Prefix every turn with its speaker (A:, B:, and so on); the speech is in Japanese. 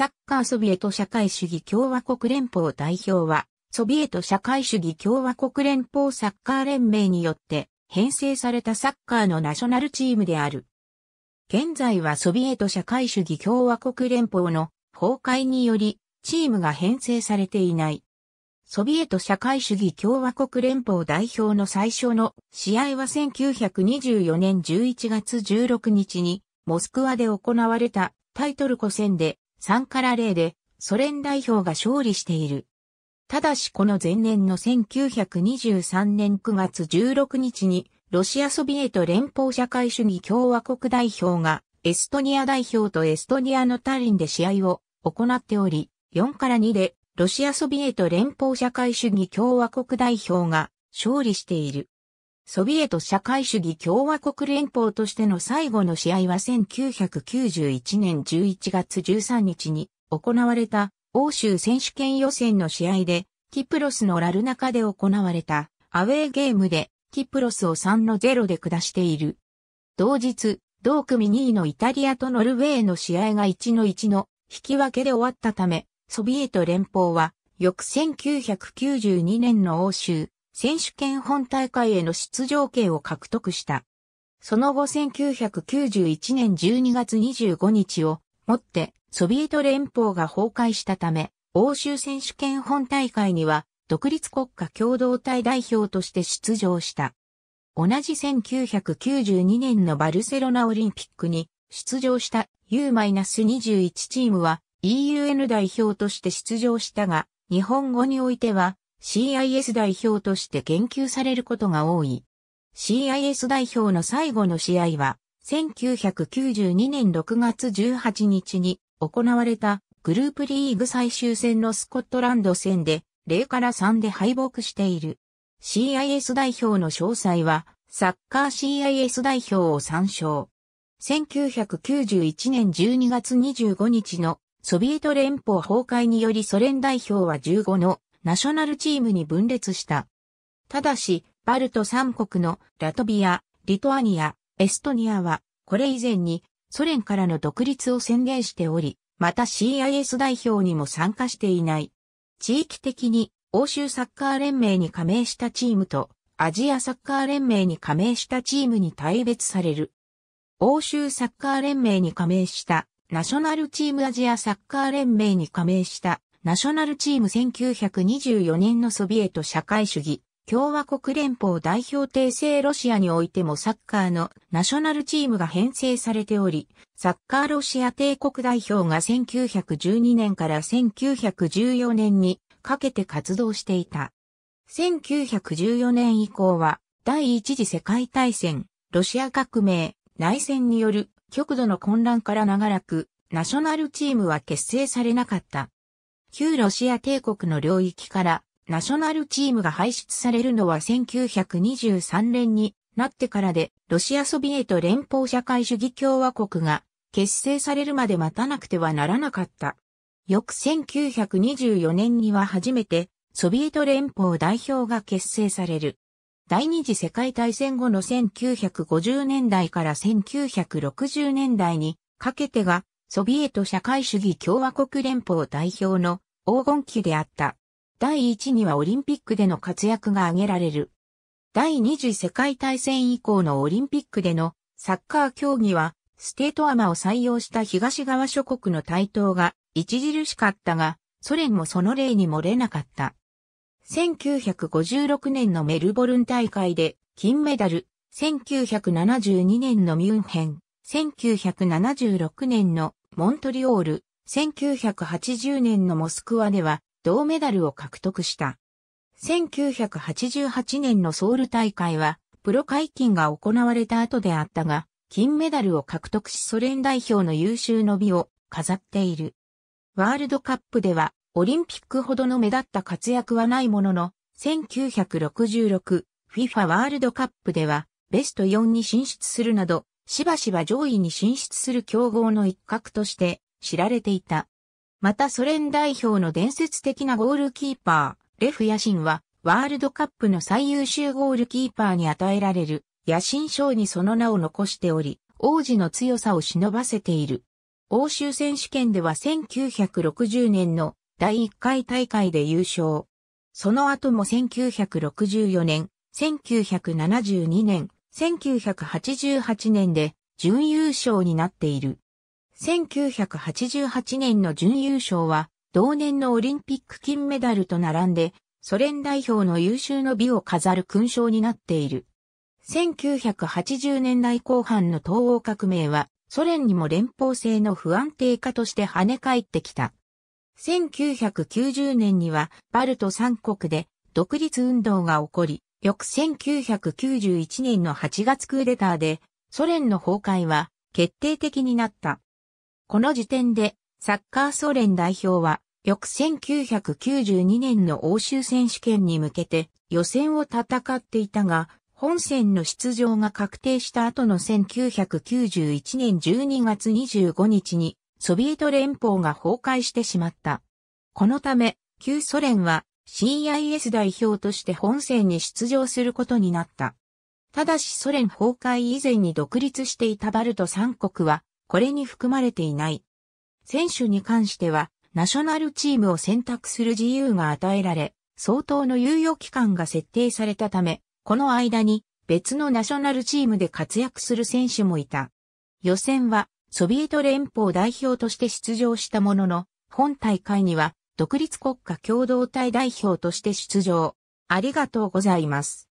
A: サッカーソビエト社会主義共和国連邦代表は、ソビエト社会主義共和国連邦サッカー連盟によって編成されたサッカーのナショナルチームである。現在はソビエト社会主義共和国連邦の崩壊により、チームが編成されていない。ソビエト社会主義共和国連邦代表の最初の試合は1924年11月16日にモスクワで行われたタイトルコ戦で3から0でソ連代表が勝利している。ただしこの前年の1923年9月16日にロシアソビエト連邦社会主義共和国代表がエストニア代表とエストニアのタリンで試合を行っており、4から2でロシアソビエト連邦社会主義共和国代表が勝利している。ソビエト社会主義共和国連邦としての最後の試合は1991年11月13日に行われた欧州選手権予選の試合で、キプロスのラルナカで行われたアウェーゲームでキプロスを3の0で下している。同日、同組2位のイタリアとノルウェーの試合が1の1の引き分けで終わったため、ソビエト連邦は翌1992年の欧州選手権本大会への出場権を獲得した。その後1991年12月25日をもってソビエト連邦が崩壊したため、欧州選手権本大会には独立国家共同体代表として出場した。同じ1992年のバルセロナオリンピックに出場した U-21 チームは EUN 代表として出場したが、日本語においては CIS 代表として研究されることが多い。CIS 代表の最後の試合は、1992年6月18日に行われたグループリーグ最終戦のスコットランド戦で0から3で敗北している。CIS 代表の詳細はサッカー CIS 代表を参照。1991年12月25日のソビエト連邦崩壊によりソ連代表は15のナショナルチームに分裂した。ただし、バルト三国のラトビア、リトアニア、エストニアは、これ以前にソ連からの独立を宣言しており、また CIS 代表にも参加していない。地域的に欧州サッカー連盟に加盟したチームとアジアサッカー連盟に加盟したチームに対別される。欧州サッカー連盟に加盟したナショナルチームアジアサッカー連盟に加盟したナショナルチーム1924年のソビエト社会主義、共和国連邦代表帝政ロシアにおいてもサッカーのナショナルチームが編成されており、サッカーロシア帝国代表が1912年から1914年にかけて活動していた。1914年以降は第一次世界大戦、ロシア革命、内戦による極度の混乱から長らくナショナルチームは結成されなかった。旧ロシア帝国の領域からナショナルチームが排出されるのは1923年になってからで、ロシアソビエト連邦社会主義共和国が結成されるまで待たなくてはならなかった。翌1924年には初めてソビエト連邦代表が結成される。第二次世界大戦後の1950年代から1960年代にかけてがソビエト社会主義共和国連邦代表の黄金期であった。第1にはオリンピックでの活躍が挙げられる。第二次世界大戦以降のオリンピックでのサッカー競技はステートアマを採用した東側諸国の台頭が著しかったが、ソ連もその例に漏れなかった。1956年のメルボルン大会で金メダル、1972年のミュンヘン、1976年のモントリオール、1980年のモスクワでは銅メダルを獲得した。1988年のソウル大会は、プロ解禁が行われた後であったが、金メダルを獲得しソ連代表の優秀の美を飾っている。ワールドカップでは、オリンピックほどの目立った活躍はないものの、1966FIFA ワールドカップでは、ベスト4に進出するなど、しばしば上位に進出する強豪の一角として知られていた。またソ連代表の伝説的なゴールキーパー、レフ・ヤシンは、ワールドカップの最優秀ゴールキーパーに与えられる、野心賞にその名を残しており、王子の強さを忍ばせている。欧州選手権では1960年の第1回大会で優勝。その後も1964年、1972年、1988年で準優勝になっている。1988年の準優勝は、同年のオリンピック金メダルと並んで、ソ連代表の優秀の美を飾る勲章になっている。1980年代後半の東欧革命は、ソ連にも連邦制の不安定化として跳ね返ってきた。1990年には、バルト三国で独立運動が起こり、翌1991年の8月クーデターで、ソ連の崩壊は決定的になった。この時点で、サッカーソ連代表は、翌1992年の欧州選手権に向けて予選を戦っていたが、本戦の出場が確定した後の1991年12月25日にソビエト連邦が崩壊してしまった。このため、旧ソ連は CIS 代表として本戦に出場することになった。ただしソ連崩壊以前に独立していたバルト3国は、これに含まれていない。選手に関しては、ナショナルチームを選択する自由が与えられ、相当の猶予期間が設定されたため、この間に別のナショナルチームで活躍する選手もいた。予選はソビエト連邦代表として出場したものの、本大会には独立国家共同体代表として出場。ありがとうございます。